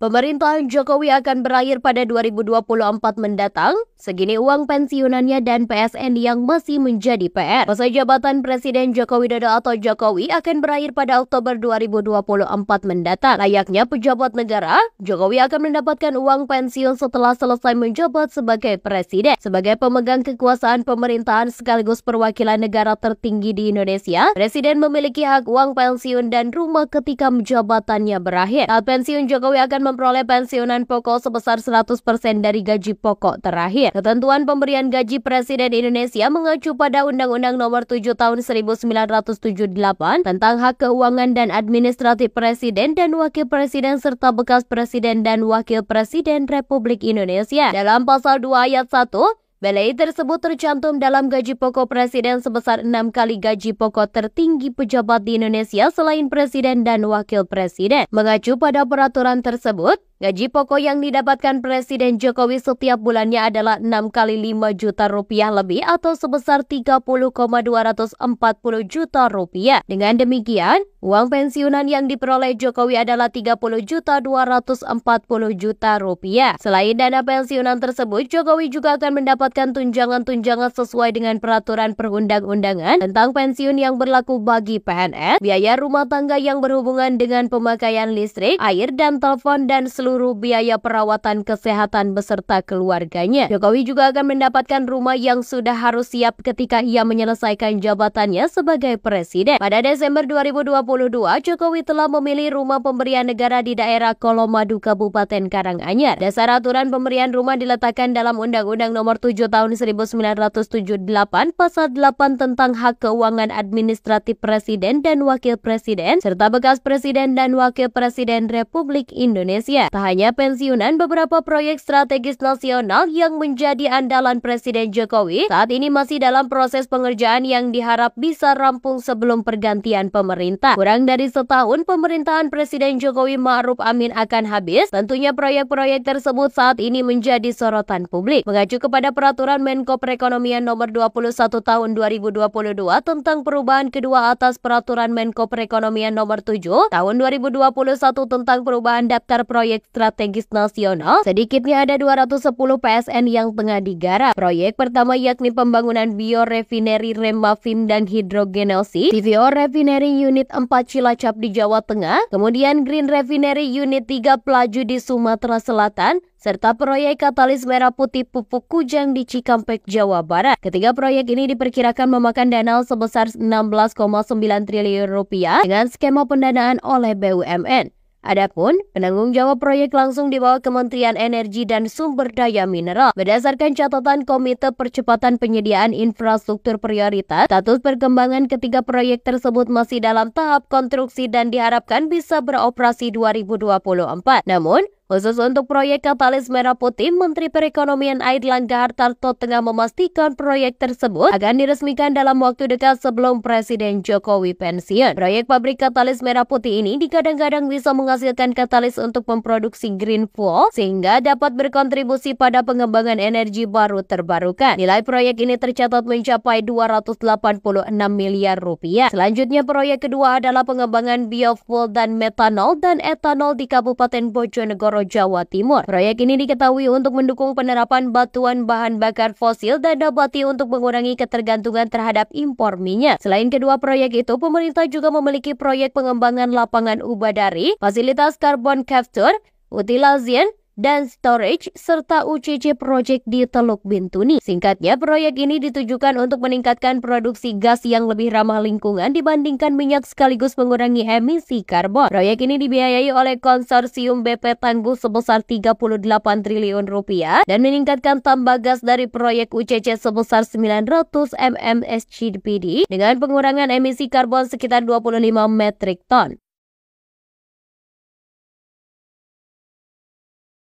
Pemerintahan Jokowi akan berakhir pada 2024 mendatang. Segini uang pensiunannya dan PSN yang masih menjadi PR. Masa jabatan Presiden Jokowi Dodo atau Jokowi akan berakhir pada Oktober 2024 mendatang. Layaknya pejabat negara, Jokowi akan mendapatkan uang pensiun setelah selesai menjabat sebagai presiden. Sebagai pemegang kekuasaan pemerintahan sekaligus perwakilan negara tertinggi di Indonesia, presiden memiliki hak uang pensiun dan rumah ketika jabatannya berakhir. Saat pensiun Jokowi akan memperoleh pensiunan pokok sebesar 100% dari gaji pokok terakhir. Ketentuan pemberian gaji Presiden Indonesia mengacu pada Undang-Undang Nomor 7 Tahun 1978 tentang Hak Keuangan dan Administratif Presiden dan Wakil Presiden serta bekas Presiden dan Wakil Presiden Republik Indonesia. Dalam pasal 2 ayat 1, Belai tersebut tercantum dalam gaji pokok presiden sebesar enam kali gaji pokok tertinggi pejabat di Indonesia selain presiden dan wakil presiden. Mengacu pada peraturan tersebut, Gaji pokok yang didapatkan Presiden Jokowi setiap bulannya adalah 6 kali 5 juta rupiah lebih atau sebesar 30,240 juta rupiah. Dengan demikian, uang pensiunan yang diperoleh Jokowi adalah 30 juta 240 juta rupiah. Selain dana pensiunan tersebut, Jokowi juga akan mendapatkan tunjangan-tunjangan sesuai dengan peraturan perundang-undangan tentang pensiun yang berlaku bagi PNS, biaya rumah tangga yang berhubungan dengan pemakaian listrik, air dan telepon dan seluruh seluruh biaya perawatan kesehatan beserta keluarganya. Jokowi juga akan mendapatkan rumah yang sudah harus siap ketika ia menyelesaikan jabatannya sebagai presiden. Pada Desember 2022, Jokowi telah memilih rumah pemberian negara di daerah Kolomadu, Kabupaten Karanganyar. Dasar aturan pemberian rumah diletakkan dalam Undang-Undang Nomor 7 Tahun 1978 Pasal 8 tentang hak keuangan administratif presiden dan wakil presiden serta bekas presiden dan wakil presiden Republik Indonesia. Tak hanya pensiunan, beberapa proyek strategis nasional yang menjadi andalan Presiden Jokowi saat ini masih dalam proses pengerjaan yang diharap bisa rampung sebelum pergantian pemerintah. Kurang dari setahun pemerintahan Presiden Jokowi Ma'ruf Amin akan habis, tentunya proyek-proyek tersebut saat ini menjadi sorotan publik. Mengacu kepada peraturan Menko Perekonomian nomor 21 tahun 2022 tentang perubahan kedua atas peraturan Menko Perekonomian nomor 7 tahun 2021 tentang perubahan daftar proyek strategis nasional, sedikitnya ada 210 PSN yang tengah digarap. Proyek pertama yakni pembangunan biorefinery Remafin dan Hidrogenosi, TVO Refinery Unit 4 Cilacap di Jawa Tengah, kemudian Green Refinery Unit 3 Pelaju di Sumatera Selatan, serta proyek katalis merah putih pupuk Kujang di Cikampek, Jawa Barat. Ketiga proyek ini diperkirakan memakan dana sebesar 16,9 triliun rupiah dengan skema pendanaan oleh BUMN. Adapun, penanggung jawab proyek langsung dibawa Kementerian Energi dan Sumber Daya Mineral. Berdasarkan catatan Komite Percepatan Penyediaan Infrastruktur Prioritas, status perkembangan ketiga proyek tersebut masih dalam tahap konstruksi dan diharapkan bisa beroperasi 2024. Namun, Khusus untuk proyek Katalis Merah Putih, Menteri Perekonomian Air Langga Hartarto tengah memastikan proyek tersebut akan diresmikan dalam waktu dekat sebelum Presiden Jokowi pensiun. Proyek pabrik katalis merah putih ini dikadang-kadang bisa menghasilkan katalis untuk memproduksi green fuel sehingga dapat berkontribusi pada pengembangan energi baru terbarukan. Nilai proyek ini tercatat mencapai 286 miliar rupiah. Selanjutnya proyek kedua adalah pengembangan biofuel dan metanol dan etanol di Kabupaten Bojonegoro Bintaro, Jawa Timur. Proyek ini diketahui untuk mendukung penerapan batuan bahan bakar fosil dan dapati untuk mengurangi ketergantungan terhadap impor minyak. Selain kedua proyek itu, pemerintah juga memiliki proyek pengembangan lapangan ubadari, fasilitas karbon capture, utilization, dan storage serta UCC Project di Teluk Bintuni. Singkatnya, proyek ini ditujukan untuk meningkatkan produksi gas yang lebih ramah lingkungan dibandingkan minyak sekaligus mengurangi emisi karbon. Proyek ini dibiayai oleh konsorsium BP Tangguh sebesar 38 triliun rupiah dan meningkatkan tambah gas dari proyek UCC sebesar 900 mmSGPD dengan pengurangan emisi karbon sekitar 25 metrik ton.